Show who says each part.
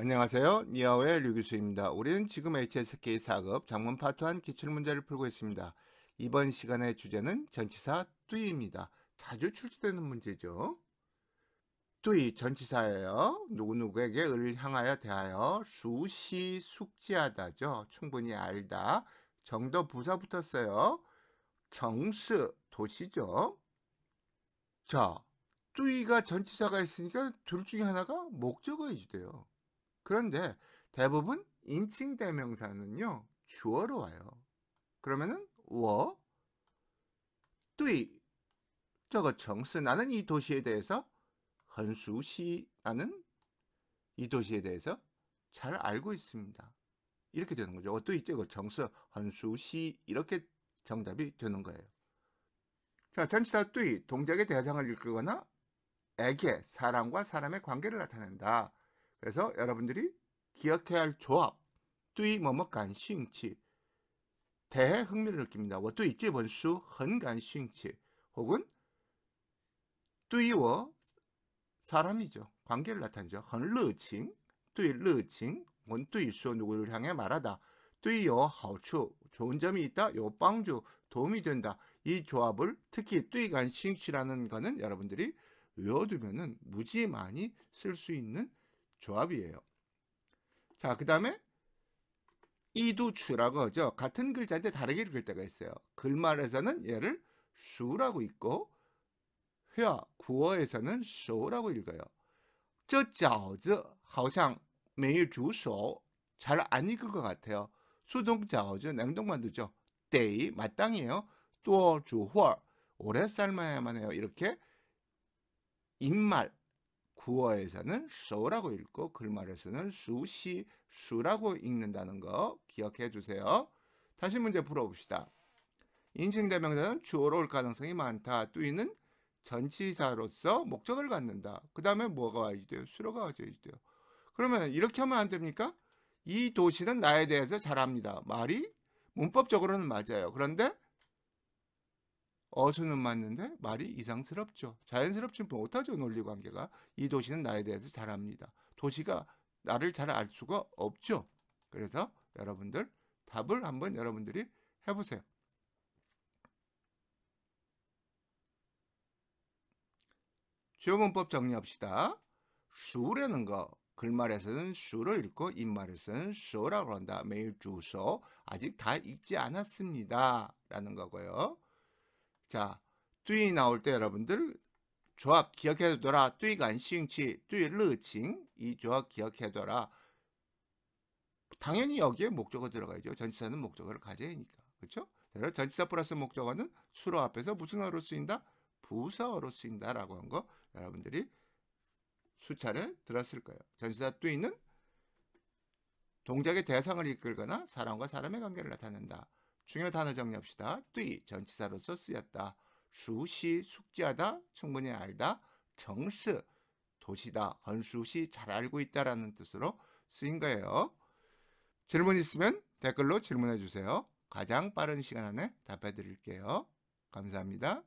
Speaker 1: 안녕하세요. 니아오의 류규수입니다 우리는 지금 HSK 4급 장문 파트 1 기출문제를 풀고 있습니다. 이번 시간의 주제는 전치사 뚜이입니다. 자주 출제되는 문제죠. 뚜이 전치사예요. 누구누구에게 을 향하여 대하여 수시 숙지하다죠. 충분히 알다. 정도 부사 붙었어요. 정스 도시죠. 자, 뚜이가 전치사가 있으니까 둘 중에 하나가 목적어이지 돼요. 그런데 대부분 인칭 대명사는요. 주어로 와요. 그러면은 워, 뚜이, 저거 정스 나는 이 도시에 대해서 헌수시 나는 이 도시에 대해서 잘 알고 있습니다. 이렇게 되는 거죠. 어, 뚜이, 저거 정스 헌수시 이렇게 정답이 되는 거예요. 자, 전치사 뚜이 동작의 대상을 이끌거나 에게 사람과 사람의 관계를 나타낸다. 그래서 여러분들이 기억해야 할 조합, 뚜이 뭐뭐간 싱치 대해 흥미를 느낍니다. 워뚜이 찌번수 헌간 싱치 혹은 뚜이워 사람이죠. 관계를 나타내죠. 헌르칭, 뚜이 르칭, 원뚜이수 누구를 향해 말하다. 뚜이요 하우추 좋은 점이 있다. 요 빵주 도움이 된다. 이 조합을 특히 뚜이간 싱치라는 거는 여러분들이 외워두면 무지 많이 쓸 수 있는 조합이에요. 자, 그 다음에 이두추라고 하죠. 같은 글자인데 다르게 읽을 때가 있어요. 글말에서는 얘를 수라고 읽고 회화, 구어에서는 쇼라고 읽어요. 저饺子 好像没煮熟 잘안 읽을것 같아요. 수동饺子 냉동만두죠. 데이 마땅이에요. 또 주홀 오래 삶아야만 해요. 이렇게 입말 구어에서는 쇼라고 읽고 글말에서는 수시 수라고 읽는다는 거 기억해 주세요. 다시 문제 풀어봅시다. 인칭대명사는 주어로 올 가능성이 많다. 뚜이는 전치사로서 목적을 갖는다. 그 다음에 뭐가 와야지 돼요? 수로가 와야지 돼요. 그러면 이렇게 하면 안 됩니까? 이 도시는 나에 대해서 잘합니다. 말이 문법적으로는 맞아요. 그런데 어수는 맞는데 말이 이상스럽죠. 자연스럽지 못하죠. 논리관계가. 이 도시는 나에 대해서 잘 압니다. 도시가 나를 잘 알 수가 없죠. 그래서 여러분들 답을 한번 여러분들이 해보세요. 주요 문법 정리합시다. 수라는 거. 글말에서는 수로 읽고 입말에서는 쇼라고 한다. 매일 주소 아직 다 읽지 않았습니다. 라는 거고요. 자, 뚜이 나올 때 여러분들 조합 기억해둬라. 뚜이간 시행치, 뚜이 르칭 이 조합 기억해둬라. 당연히 여기에 목적어 들어가야죠. 전치사는 목적어를 가져야니까. 그렇죠? 그래서 전치사 플러스 목적어는 수로 앞에서 무슨 어로 쓰인다? 부사어로 쓰인다라고 한 거 여러분들이 수차례 들었을 거예요. 전치사 뚜이는 동작의 대상을 이끌거나 사람과 사람의 관계를 나타낸다. 중요 단어 정리합시다. 뛰 전치사로서 쓰였다. 수시 숙지하다 충분히 알다. 정스 도시다 건수시 잘 알고 있다라는 뜻으로 쓰인 거예요. 질문 있으면 댓글로 질문해 주세요. 가장 빠른 시간 안에 답해 드릴게요. 감사합니다.